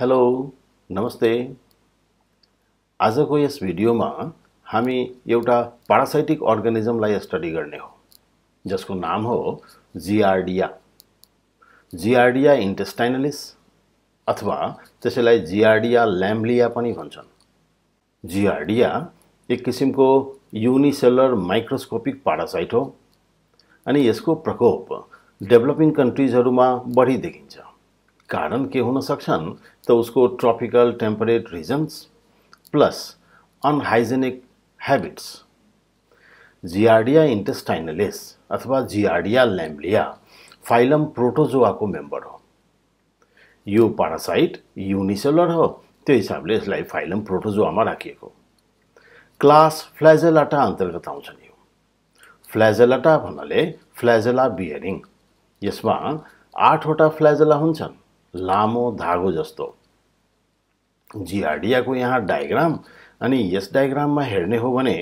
Hello नमस्ते आजको यस भिडियोमा हामी एउटा पारासाइटिक अर्गानिजमलाई स्टडी गर्ने हो जसको नाम हो जिआरडिया जिआरडिया इन्टेस्टाइनलिस अथवा त्यसैलाई जिआरडिया ल्याम्लिया पनि भन्छन् जिआरडिया एक किसिमको युनिसेलर माइक्रोस्कोपिक पारासाइट हो अनि यसको प्रकोप डेभलपिङ कन्ट्रिजहरूमा बढी देखिन्छ कारण के हुन सक्छन् त उसको tropical temperate regions plus unhygienic habits giardia intestinalis अथवा जियार्डिया ल्याम्ब्लिया फाइलम प्रोटोजोवाको मेम्बर हो यो पारासाइट युनिसेलर हो त्यो हिसाबले यसलाई फाइलम प्रोटोजोवामा राखिएको क्लास फ्ल्याजेलाटा अन्तर्गत नि यो फ्ल्याजेलाटा भन्नाले फ्ल्याजेला बियरिङ यसमा आठवटा फ्ल्याजेला हुन्छन् लामो धागो जस्तो जिआरडियाको यहाँ डायग्राम अनि यस डायग्राममा हेर्ने हो भने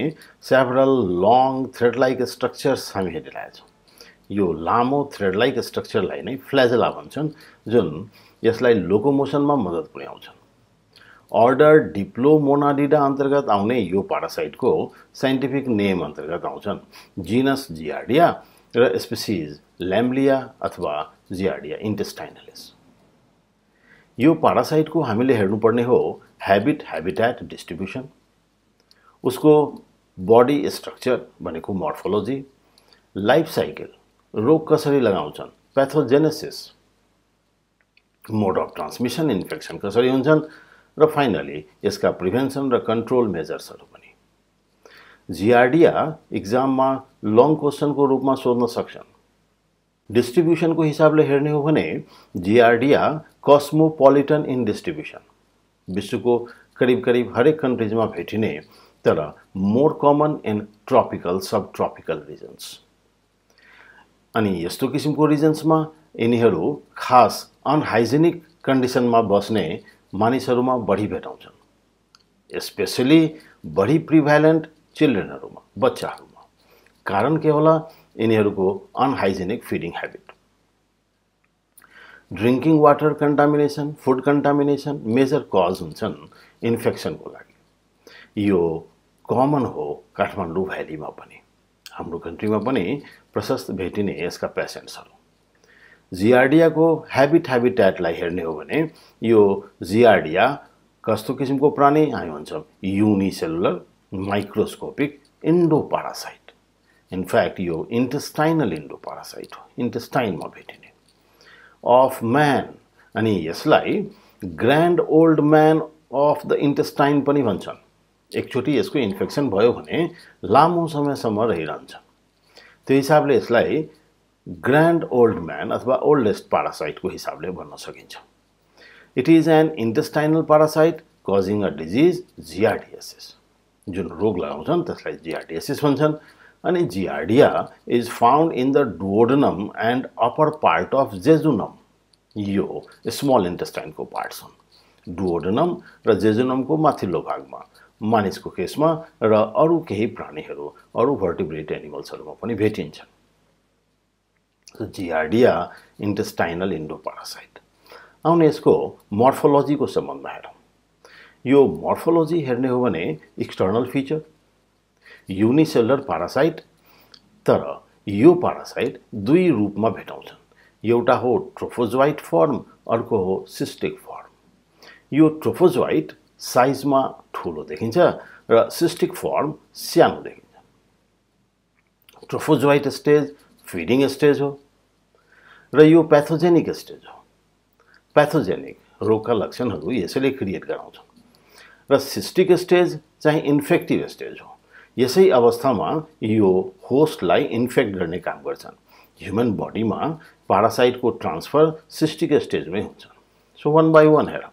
several long thread like structures हामी हेरिरहेछौँ यो लामो थ्रेड लाइक स्ट्रक्चरलाई नै फ्ल्याजला भन्छन् जुन यसलाई लोकोमोसनमा मद्दत पुर्याउँछन् अर्डर डिप्लोमोनाडिडा अन्तर्गत आउने यो पारासाइटको साइन्टिफिक नेम अन्तर्गत आउँछन् जिनस जिआरडिया र स्पेसिज ल्याम्लिया अथवा जिआरडिया इन्टेस्टाइनलिस यो पारासाइटको हामीले हेर्नुपर्ने हो ह्याबिट ह्याबिट्याट डिस्ट्रिब्युसन उसको बडी स्ट्रक्चर भनेको मर्फोलोजी लाइफ साइकल रोग कसरी लगाउँछन् pathogenesis mode of transmission infection कसरी हुन्छन् र फाइनली यसका प्रिभेन्सन र कन्ट्रोल मेजर्सहरू पनि जिआरडिया इक्जाममा लङ क्वेसनको रूपमा सोध्न सक्छन् डिस्ट्रिब्युसनको हिसाबले हेर्ने हो भने जिआरडिया कस्मोपोलिटन इन डिस्ट्रिब्युसन विश्वको करिब करिब हरेक कन्ट्रिजमा भेटिने तर more common in tropical subtropical regions अनि यस्तो किसिमको रिजन्समा यिनीहरू खास अनहाइजेनिक कन्डिसनमा बस्ने मानिसहरूमा बढी भेटाउँछन् स्पेसली बढी प्रिवेलेंट चिल्ड्रेनहरूमा बच्चाहरूमा कारण के होला यिनीहरूको unhygienic feeding habit drinking water contamination food contamination major cause हुन्छन् इन्फेक्सनको लागि यो कमन हो काठमाडौँ भ्यालीमा पनि हाम्रो कन्ट्रीमा पनि प्रशस्त भेटिने यसका पेसेन्ट्सहरू जिआरडियाको ह्याबिट हेबिट्याटलाई हेर्ने हो भने यो जिआरडिया कस्तो किसिमको प्राणी आयो भन्छौँ युनिसेलुलर माइक्रोस्कोपिक इन्डोपारासाइट इनफ्याक्ट यो इन्टेस्टाइनल इन्डोपारासाइट हो इन्टेस्टाइनमा भेटिने अफ म्यान अनि यसलाई grand old man of the intestine पनि भन्छन् एकचोटि यसको इन्फेक्सन भयो भने लामो समयसम्म रहिरहन्छ त्यो हिसाबले यसलाई ग्रान्ड ओल्ड म्यान अथवा ओल्डेस्ट पारासाइटको हिसाबले भन्न सकिन्छ it is an intestinal parasite causing a disease giardiasis जुन रोग लगाउँछन् त्यसलाई जिआरडिएसएस भन्छन् अनि Giardia is found in the duodenum and upper part of jejunum यो स्मल इन्टेस्टाइनको पार्ट छन् डुओडनम र जेजुनमको माथिल्लो भागमा मानिसको केसमा र अरू केही प्राणीहरू अरू भर्टिब्रेट एनिमल्सहरूमा पनि भेटिन्छन् जियार्डिया इन्टेस्टाइनल इन्डो पारासाइट आउने यसको मर्फोलोजीको सम्बन्धमा हेरौँ यो मर्फोलोजी हेर्ने हो भने एक्सटर्नल फिचर युनिसेलर पारासाइट तर यो पारासाइट दुई रूपमा भेटाउँछन् एउटा हो ट्रोफोजोइट फर्म अर्को हो सिस्टिक फर्म यो ट्रोफोजोइट साइजमा ठुलो देखिन्छ र सिस्टिक फर्म सानो देखिन्छ ट्रोफोजोइट स्टेज फिडिङ स्टेज हो र यो प्याथोजेनिक स्टेज हो प्याथोजेनिक रोगका लक्षणहरू यसैले क्रिएट गराउँछन् र सिस्टिक स्टेज चाहिँ इन्फेक्टिभ स्टेज हो यसै अवस्थामा यो होस्टलाई इन्फेक्ट गर्ने काम गर्छन् ह्युमन बडीमा पारासाइटको ट्रान्सफर सिस्टिक स्टेजमै हुन्छ सो वान बाई वान हेरौँ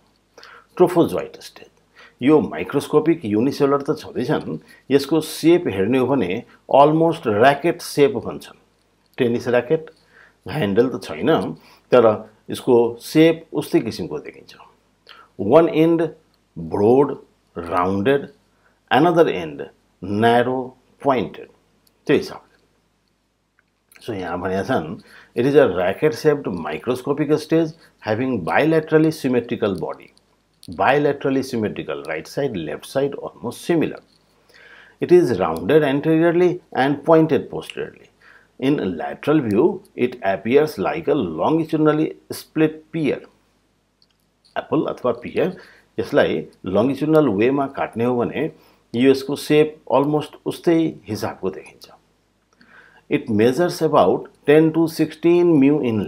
ट्रोफोजोइट स्टेज यो माइक्रोस्कोपिक युनिसेलर त छँदैछन् यसको सेप हेर्ने हो भने अलमोस्ट ऱ्याकेट सेप भन्छन् टेनिस ऱ्याकेट ह्यान्डल त छैन तर यसको सेप उस्तै किसिमको देखिन्छ one end broad rounded another end narrow pointed. Trace So in it is a racket-shaped microscopic stage having bilaterally symmetrical body. Bilaterally symmetrical, right side, left side almost similar. It is rounded anteriorly and pointed posteriorly. In lateral view, it appears like a longitudinally split pear. Apple अथवा pear like longitudinal way ma cutne हो इसको सेप almost हिसाब को देखि it measures about ten to sixteen mu in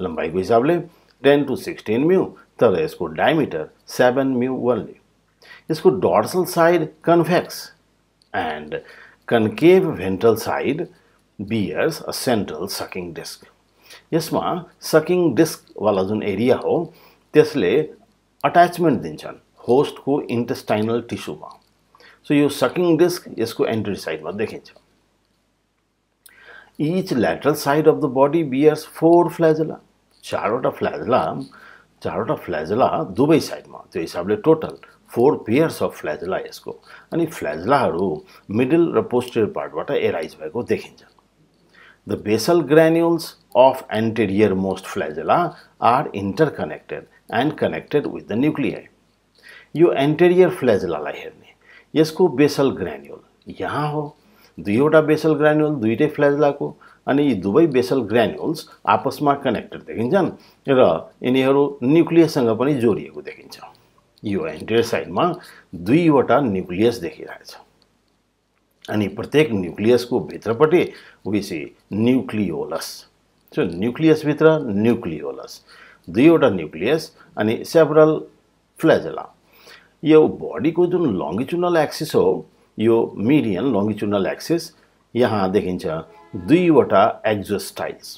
लंबाई को हिसाब से टेन टू सिक्सटीन म्यू तर यसको डायमिटर सेभेन म्यू ओन्ली इसको dorsal side convex and concave ventral side bears a central sucking disc sucking disc वाला जो एरिया हो तेसले अटैचमेंट दिशा होस्ट को इन्टेस्टाइनल टिस्युमा सो यो सकिङ डिस्क यसको एन्ट्री साइडमा देखिन्छ each lateral side of the body bears four flagella चारवटा फ्ल्याजला चारवटा फ्ल्याजला दुवै साइडमा त्यो हिसाबले total four pairs of flagella यसको अनि फ्ल्याजलाहरू मिडल र पार्ट पार्टबाट एराइज भएको देखिन्छ the basal granules of anterior most flagella are connected and connected with the nuclei यो एन्टेरियर फ्ल्याजलालाई हेर्ने यसको बेसल ग्रान्युल यहाँ हो दुईवटा बेसल ग्रान्युल दुइटै फ्ल्याजलाको अनि यी दुवै बेसल ग्रान्युल्स आपसमा कनेक्टेड देखिन्छन् र यिनीहरू न्युक्लियससँग पनि जोडिएको देखिन्छ यो एन्टेरियर साइडमा दुईवटा न्युक्लियस देखिरहेछ अनि प्रत्येक न्युक्लियसको भित्रपट्टि उसी न्युक्लियोलस सो न्युक्लियसभित्र न्युक्लियोलस दुईवटा न्युक्लियस अनि सेभरल फ्ल्याजिला यो बडीको जुन लङ्गिचुनल एक्सिस हो यो मिडियन लङ्गिचुनल एक्सिस यहाँ देखिन्छ दुईवटा एक्जोस्टाइल्स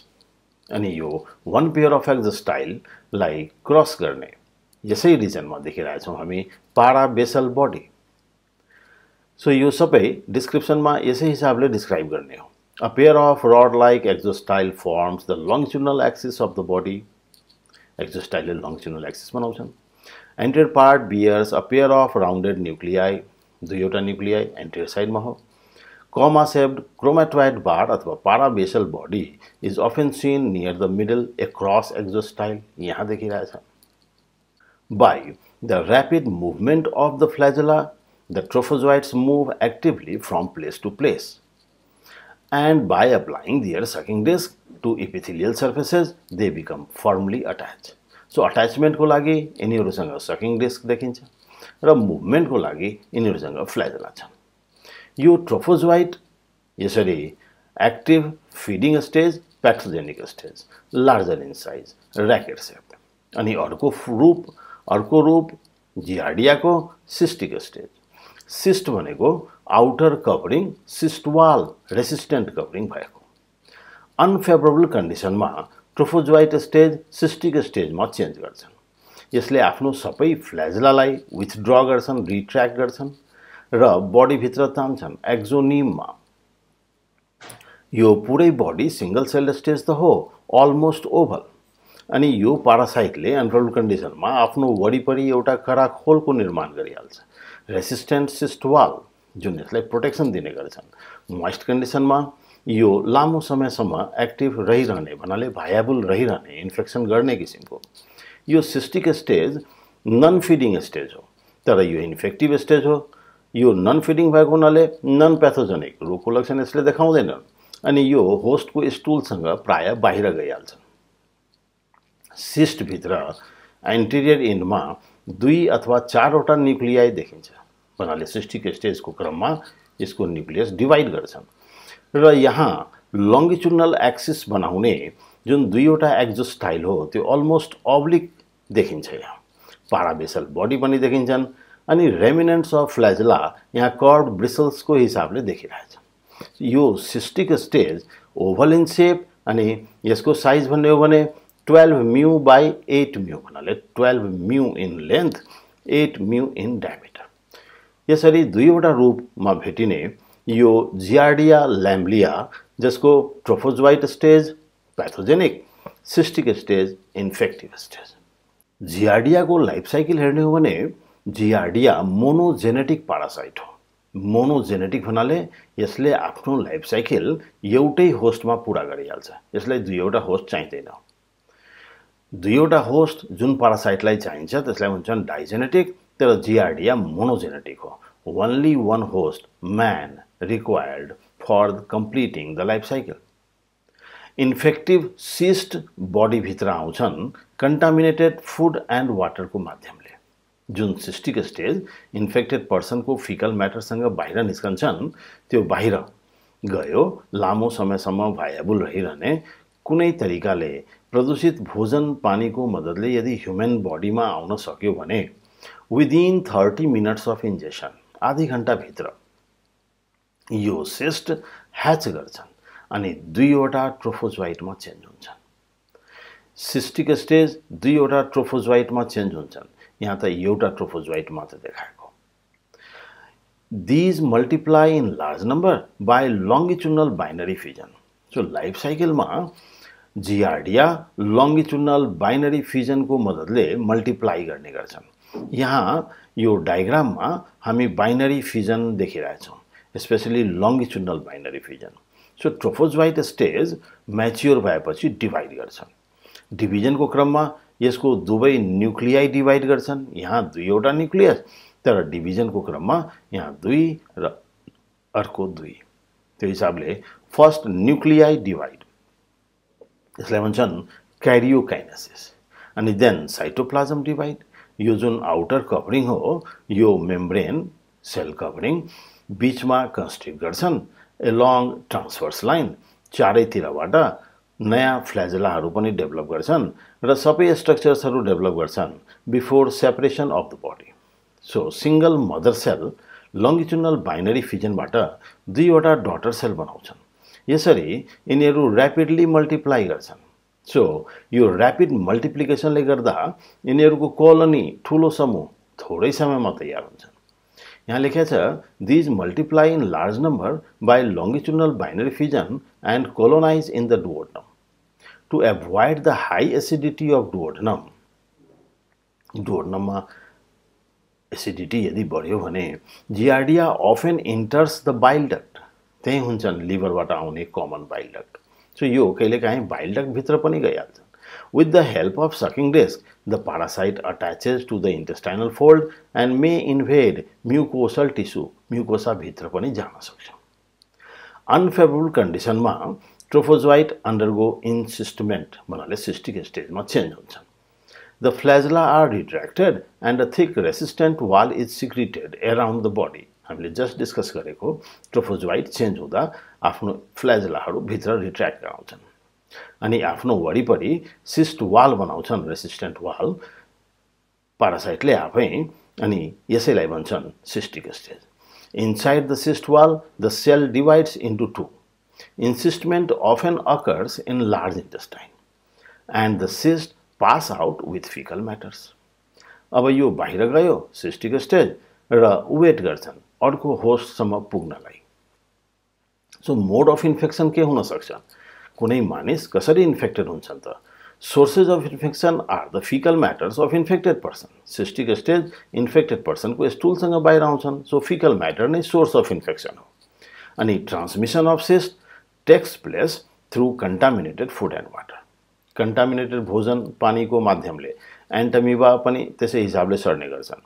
अनि यो वान पेयर अफ एक्जोस्टाइललाई क्रस गर्ने यसै रिजनमा देखिरहेछौँ हामी पारा बेसल बडी सो यो सबै डिस्क्रिप्सनमा यसै हिसाबले डिस्क्राइब गर्ने हो a pair of rod like axostyle forms the longitudinal axis of the body एक्जोस्टाइलले लङ्गचुनल एक्सिस बनाउँछन् Anterior part bears a pair of rounded nuclei, duota nuclei anterior side હોય. Comma-shaped chromatoid bar the parabasal body is often seen near the middle across exostyle यहाँ By the rapid movement of the flagella, the trophozoites move actively from place to place. And by applying their sucking disc to epithelial surfaces, they become firmly attached. So अट्याचमेन्टको लागि यिनीहरूसँग sucking disk देखिन्छ र मुभमेन्टको लागि यिनीहरूसँग फ्ल्याजला छन् यो trophozoite यसरी active feeding stage pathogenic stage larger in size racket shape अनि अर्को रूप अर्को रूप जिआरडियाको सिस्टिक स्टेज सिस्ट भनेको outer covering cyst wall resistant covering भएको अनफेभरेबल कन्डिसनमा ट्रोफोजोइट स्टेज सिस्टिक स्टेजमा चेन्ज गर्छन् यसले आफ्नो सबै फ्ल्याजलालाई विथड्र गर्छन् रिट्र्याक गर्छन् र बडीभित्र तान्छन् एक्जोनिममा यो पुरै बडी सिङ्गल सेल स्टेज त हो अलमोस्ट ओभल अनि यो पारासाइटले एन्ड्रोल कन्डिसनमा आफ्नो वरिपरि एउटा करा खोलको निर्माण गरिहाल्छ रेसिस्टेन्ट सिस्ट वाल जुन यसलाई प्रोटेक्सन दिने गर्छन् मोइस्ट कन्डिसनमा यो लामो समयसम्म एक्टिभ रहिरहने भन्नाले भायाबुल रहिरहने इन्फेक्सन गर्ने किसिमको यो cystic stage non feeding stage हो तर यो इन्फेक्टिभ स्टेज हो यो नन फिडिङ भएको हुनाले नन प्याथोजेनिक रोगको लक्षण यसले देखाउँदैन अनि यो होस्टको स्टुलसँग प्राय बाहिर गइहाल्छन् सिस्टभित्र एन्टेरियर इन्डमा दुई अथवा चारवटा न्युक्लियाई देखिन्छ भन्नाले सिस्टिक स्टेजको क्रममा यसको न्युक्लियस डिभाइड गर्छन् र यहाँ लङ्गिचुनल एक्सिस बनाउने जुन दुईवटा एक्जोस्टाइल हो त्यो अलमोस्ट अब्लिक देखिन्छ यहाँ पाराबेसल बडी पनि देखिन्छन् अनि रेमिनेन्ट्स अफ फ्ल्याजला यहाँ कर्ड ब्रिसल्सको हिसाबले देखिरहेछ यो cystic stage oval in shape अनि यसको साइज भन्ने हो भने टुवेल्भ म्यु बाई एट म्यु भन्नाले twelve mu in length eight mu in diameter यसरी दुईवटा रूपमा भेटिने यो जियार्डिया ल्याम्ब्लिया जसको trophozoite stage pathogenic cystic stage infective stage जियार्डियाको लाइफ साइकल हेर्ने हो भने जियार्डिया मोनोजेनेटिक पारासाइट हो मोनोजेनेटिक हुनाले यसले आफ्नो लाइफ साइकल एउटै होस्टमा पुरा गरिहाल्छ यसलाई दुईवटा होस्ट चाहिँदैन दुईवटा होस्ट जुन पारासाइटलाई चाहिन्छ त्यसलाई भन्छन् डाइजेनेटिक तर जिआरडिया मोनोजेनेटिक हो only one host man required for completing the life cycle infective cyst बडीभित्र आउँछन् कन्टामिनेटेड फुड एन्ड वाटरको माध्यमले जुन सिस्टिक स्टेज इन्फेक्टेड पर्सनको फिकल म्याटरसँग बाहिर निस्कन्छन् त्यो बाहिर गयो लामो समयसम्म भाइबल रहिरहने कुनै तरिकाले प्रदूषित भोजन पानीको मद्दतले यदि ह्युमन बडीमा आउन सक्यो भने within thirty minutes of ingestion आधी घन्टाभित्र यो सिस्ट ह्याच गर्छन् अनि दुईवटा ट्रोफोजवाइटमा चेन्ज हुन्छन् सिस्टिक स्टेज दुईवटा ट्रोफोजवाइटमा चेन्ज हुन्छन् यहाँ त एउटा ट्रोफोजवाइट मात्र देखाएको these multiply in large number by longitudinal binary fission so life साइकलमा जिआरडिया लङ्गिचुनल बाइनरी फिजनको मद्दतले मल्टिप्लाई गर्ने गर्छन् यहाँ यो डायग्राममा हामी बाइनरी फिजन देखिरहेछौँ specially longitudinal binary fission so trophozoite stage mature भएपछि डिभाइड गर्छन् डिभिजनको क्रममा यसको दुवै न्युक्लियाई डिभाइड गर्छन् यहाँ दुईवटा न्युक्लियस तर डिभिजनको क्रममा यहाँ दुई र अर्को दुई त्यो हिसाबले फर्स्ट न्युक्लियाई डिभाइड यसलाई भन्छन् क्यारियोकाइनेसिस अनि देन साइटोप्लाजम डिभाइड यो जुन आउटर कभरिङ हो यो मेम्ब्रेन सेल कभरिङ बिचमा कन्स्ट्रिक्ट गर्छन् ए लङ ट्रान्सफर्स लाइन चारैतिरबाट नयाँ फ्ल्याजिलाहरू पनि डेभलप गर्छन् र सबै स्ट्रक्चर्सहरू डेभलप गर्छन् before separation of the body so single mother cell longitudinal binary फिजनबाट दुईवटा डटर सेल बनाउँछन् यसरी यिनीहरू ऱ्यापिडली मल्टिप्लाई गर्छन् सो यो ऱ्यापिड मल्टिप्लिकेसनले गर्दा यिनीहरूको कोलोनी ठुलो समूह थोरै समयमा तयार हुन्छन् यहाँ लेखेको छ these multiply in large number by longitudinal binary fission and colonize in the duodenum to avoid the high acidity of duodenum डुओडनममा एसिडिटी यदि बढ्यो भने Giardia often enters the bile duct त्यहीँ हुन्छन् लिभरबाट आउने कमन बाइल डक्ट सो यो कहिलेकाहीँ bile भित्र पनि गइहाल्छ With the help of sucking disc, the parasite attaches to the intestinal fold and may invade mucosal tissue, mucosa bhitra ભીતર पनि Unfavorable condition ma trophozoite undergo undergo Manale cystic stage ma change हुन्छ The flagella are retracted and a thick resistant wall is secreted around the body. हामीले just discuss गरेको trophozoite change हुँदा आफ्नो फ्ल्याजलाहरू भित्र retract गराउँछन् अनि आफ्नो वरिपरि सिस्ट वाल बनाउँछन् रेसिस्टेन्ट वाल पारासाइटले आफै अनि यसैलाई भन्छन् cystic stage inside the cyst wall the cell divides into two encystment often occurs in large intestine and the cyst pass out with fecal matters अब यो बाहिर गयो सिस्टिक स्टेज र वेट गर्छन् अर्को होस्टसम्म पुग्नलाई सो मोड अफ इन्फेक्सन के हुनसक्छ कुनै मानिस कसरी इन्फेक्टेड हुन्छन् त sources of infection are the faecal matters of infected person cystic stage infected पर्सनको स्टुलसँग बाहिर आउँछन् सो फिकल म्याटर नै सोर्स अफ इन्फेक्सन हो अनि transmission of cyst takes place through contaminated food and water contaminated भोजन पानीको माध्यमले एन्टमिबा पनि त्यसै हिसाबले सर्ने गर्छन्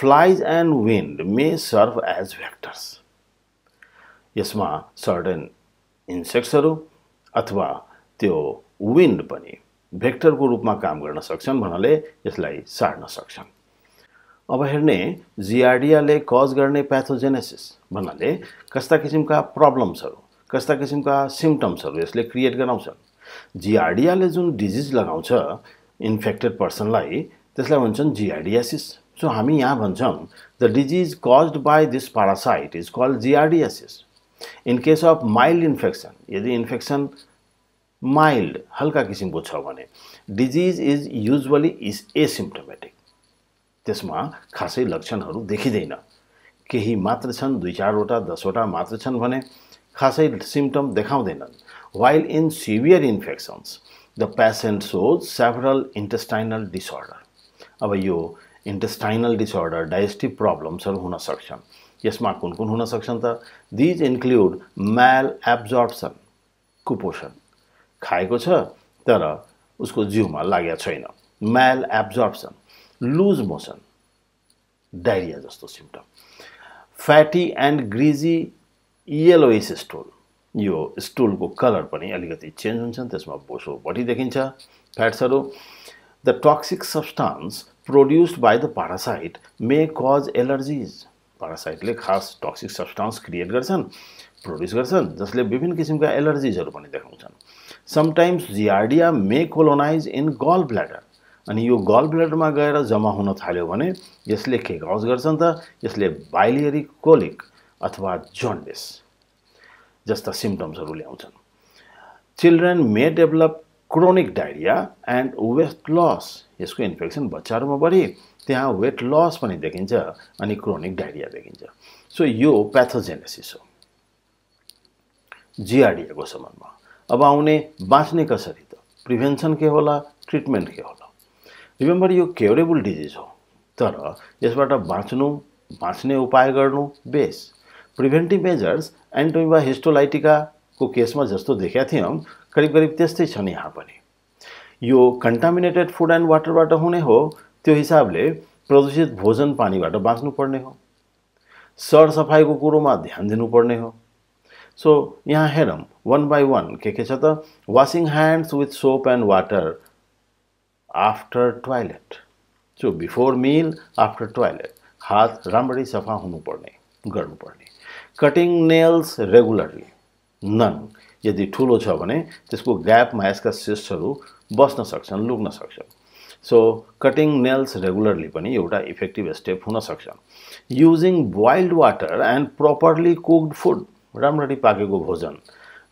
flies and wind may serve as vectors यसमा सर्टेन इन्सेक्ट्सहरू अथवा त्यो विन्ड पनि भेक्टरको रूपमा काम गर्न सक्छन् भन्नाले यसलाई सार्न सक्छन् अब हेर्ने जियार्डियाले कज गर्ने प्याथोजेनेसिस भन्नाले कस्ता किसिमका प्रब्लम्सहरू कस्ता किसिमका सिम्टम्सहरू यसले क्रिएट गराउँछन् जियार्डियाले जुन डिजिज लगाउँछ इन्फेक्टेड पर्सनलाई त्यसलाई भन्छन् जिआरडिएसिस सो हामी यहाँ भन्छौँ the disease caused by this parasite is called giardiasis in case of mild infection यदि इन्फेक्सन माइल्ड हल्का किसिमको छ भने disease is usually is asymptomatic त्यसमा खासै लक्षणहरू देखिँदैन केही मात्र छन् दुई चारवटा दसवटा मात्र छन् भने खासै सिम्टम देखाउँदैनन् while in severe infections the patient shows several intestinal disorder अब यो इन्टेस्टाइनल डिसअर्डर डाइजेस्टिभ प्रब्लम्सहरू हुन सक्छन् यसमा कुन कुन हुन सक्छन् त दिज इन्क्लुड म्याल एब्जर्प्सन कुपोषण खाएको छ तर उसको जिउमा लागेको छैन malabsorption loose motion diarrhoea जस्तो symptom fatty and greasy yellowish stool यो स्टोलको कलर पनि अलिकति चेन्ज हुन्छ त्यसमा बोसो बढी देखिन्छ फ्याट्सहरू the toxic substance produced by the parasite may cause allergies पारासाइटले खास टक्सिक सब्सटान्स क्रिएट गर्छन् प्रड्युस गर्छन् जसले विभिन्न किसिमका एलर्जिजहरू पनि देखाउँछन् sometimes Giardia may colonize in gall bladder अनि यो गल ब्ल्याडरमा गएर जम्मा हुन थाल्यो भने यसले के कज गर्छन् त यसले बाइलियरी कोलिक अथवा जन्डिस जस्ता सिम्टम्सहरू ल्याउँछन् children may develop chronic diarrhoea and weight loss यसको इन्फेक्सन बच्चाहरूमा बढी त्यहाँ वेट लस पनि देखिन्छ अनि क्रोनिक डाइरिया देखिन्छ सो यो प्याथोजेनेसिस हो जिआरडिएको सम्बन्धमा अब आउने बाँच्ने कसरी त प्रिभेन्सन के होला ट्रिटमेन्ट के होला रिमेम्बर यो क्योरेबल डिजिज हो तर यसबाट बाँच्नु बाँच्ने उपाय गर्नु बेस प्रिभेन्टिभ मेजर्स एन्टोमिबा हिस्टोलाइटिकाको केसमा जस्तो देखेका थियौँ करिब करिब त्यस्तै छन् यहाँ पनि यो कन्टामिनेटेड फुड एन्ड वाटरबाट हुने हो त्यो हिसाबले प्रदूषित भोजन पानीबाट बाँच्नुपर्ने हो सरसफाइको कुरोमा ध्यान दिनुपर्ने हो सो यहाँ हेरौँ वान बाई वान के के छ त washing hands with soap and water after toilet so before meal after toilet हात राम्ररी सफा हुनुपर्ने गर्नुपर्ने कटिङ नेल्स रेगुलरली नन यदि ठुलो छ भने त्यसको ग्यापमा यसका सिस्टहरू बस्न सक्छन् लुक्न सक्छन् सो कटिङ नेल्स रेगुलरली पनि एउटा इफेक्टिभ स्टेप हुनसक्छ using boiled water and properly cooked food राम्ररी पाकेको भोजन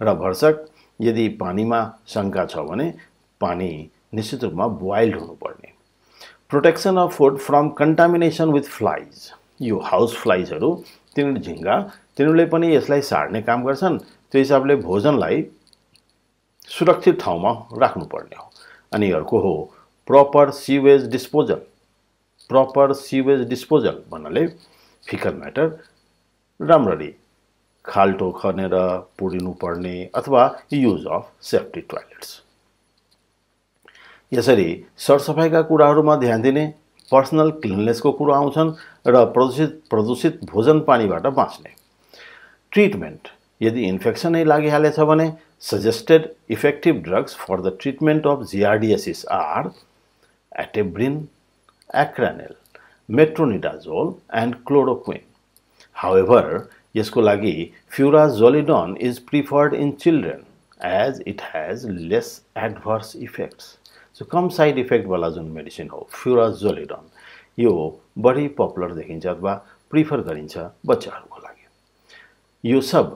र भर्सक यदि पानीमा शङ्का छ भने पानी निश्चित रूपमा बोइल्ड हुनुपर्ने protection of food from contamination with flies यो हाउस फ्लाइजहरू तिनीहरू झिङ्गा तिनीहरूले पनि यसलाई सार्ने काम गर्छन् त्यो हिसाबले भोजनलाई सुरक्षित ठाउँमा राख्नुपर्ने हो अनि अर्को हो proper sewage disposal proper sewage disposal भन्नाले फिकल म्याटर राम्ररी खाल्टो खनेर पुरिनुपर्ने अथवा युज अफ सेफ्टी टोयलेट्स यसरी सरसफाइका कुराहरूमा ध्यान दिने पर्सनल क्लिननेसको कुरो आउँछन् र प्रदूषित प्रदूषित भोजन पानीबाट बाँच्ने ट्रिटमेन्ट यदि इन्फेक्सनै लागिहालेछ भने suggested effective drugs for the treatment of giardiasis are atebrin, Acranil, metronidazole, and chloroquine. However, Yeskolagi, furazolidone is preferred in children as it has less adverse effects. So, come side effect balazun medicine ho, furazolidone. यो बढी popular देखिन्छ अथवा prefer गरिन्छ बच्चाहरूको लागि यो सब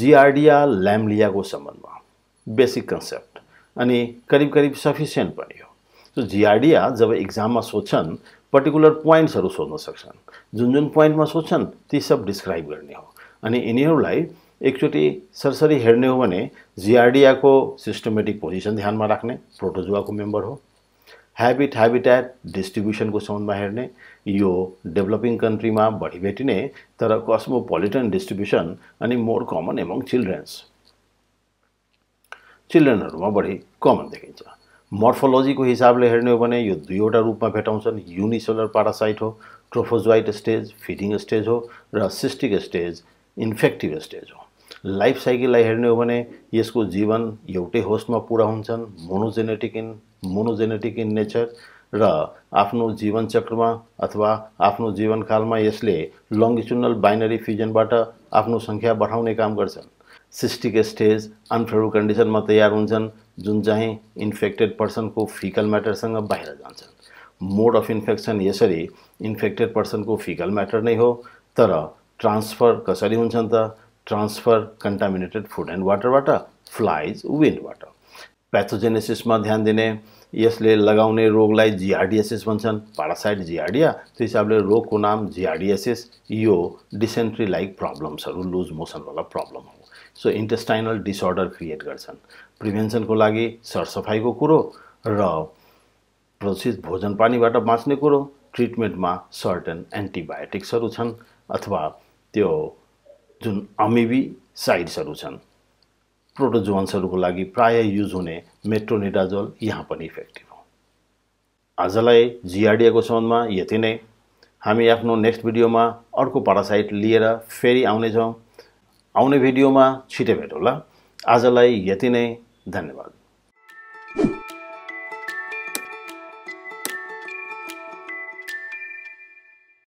जिआरडिया ल्याम्लियाको सम्बन्धमा basic concept अनि करिब करिब सफिसियन्ट पनि सो जिआरडिया जब इक्जाममा सोध्छन् पर्टिकुलर पोइन्ट्सहरू सोध्न सक्छन् जुन जुन पोइन्टमा सोध्छन् ती सब डिस्क्राइब गर्ने हो अनि यिनीहरूलाई एकचोटि सरसरी हेर्ने हो भने जिआरडियाको सिस्टमेटिक पोजिसन ध्यानमा राख्ने प्रोटोजुवाको मेम्बर हो ह्याबिट ह्याबिट्याट डिस्ट्रिब्युसनको सम्बन्धमा हेर्ने यो डेभलपिङ कन्ट्रीमा बढी भेटिने तर कस्मोपोलिटन डिस्ट्रिब्युसन अनि मोर कमन एमङ चिल्ड्रेन्स चिल्ड्रेनहरूमा बढी कमन देखिन्छ मर्फोलोजीको हिसाबले हेर्ने हो भने यो दुईवटा रूपमा भेटाउँछन् युनिसेलर पारासाइट हो ट्रोफोजोइट स्टेज फिडिङ स्टेज हो र सिस्टिक स्टेज इन्फेक्टिभ स्टेज हो लाइफ साइकललाई हेर्ने हो भने यसको जीवन एउटै होस्टमा पुरा हुन्छन् monogenetic in monogenetic in nature र आफ्नो जीवनचक्रमा अथवा आफ्नो जीवनकालमा यसले लङ्गिचुनल बाइनरी फ्युजनबाट आफ्नो सङ्ख्या बढाउने काम गर्छन् सिस्टिक स्टेज अनफेभरेबल कन्डिसनमा तयार हुन्छन् जुन चाहिँ इन्फेक्टेड पर्सनको फिकल म्याटरसँग बाहिर जान्छन् मोड अफ इन्फेक्सन यसरी इन्फेक्टेड पर्सनको फिकल म्याटर नै हो तर ट्रान्सफर कसरी हुन्छन् त ट्रान्सफर कन्टामिनेटेड फुड एन्ड वाटरबाट फ्लाइज विन्डबाट प्याथोजेनेसिसमा ध्यान दिने यसले लगाउने रोगलाई जिआरडिएसिस भन्छन् पारासाइट जिआरडिया त्यो हिसाबले रोगको नाम जिआरडिएसिस यो डिसेन्ट्री लाइक प्रब्लम्सहरू लुज मोसनवाला प्रब्लम हो सो इन्टेस्टाइनल डिसअर्डर क्रिएट गर्छन् प्रिभेन्सनको लागि सरसफाइको कुरो र प्रदूषित भोजन पानीबाट बाँच्ने कुरो ट्रिटमेन्टमा सर्टन एन्टिबायोटिक्सहरू छन् अथवा त्यो जुन अमिबी साइड्सहरू छन् प्रोटोजोन्सहरूको लागि प्राय युज हुने मेट्रोनिडाजोल यहाँ पनि इफेक्टिभ हो आजलाई जिआरडिएको सम्बन्धमा यति नै हामी आफ्नो नेक्स्ट भिडियोमा अर्को पारासाइट लिएर फेरि आउनेछौँ आउने भिडियोमा छिटै भेटौँला आजलाई यति नै धन्यवाद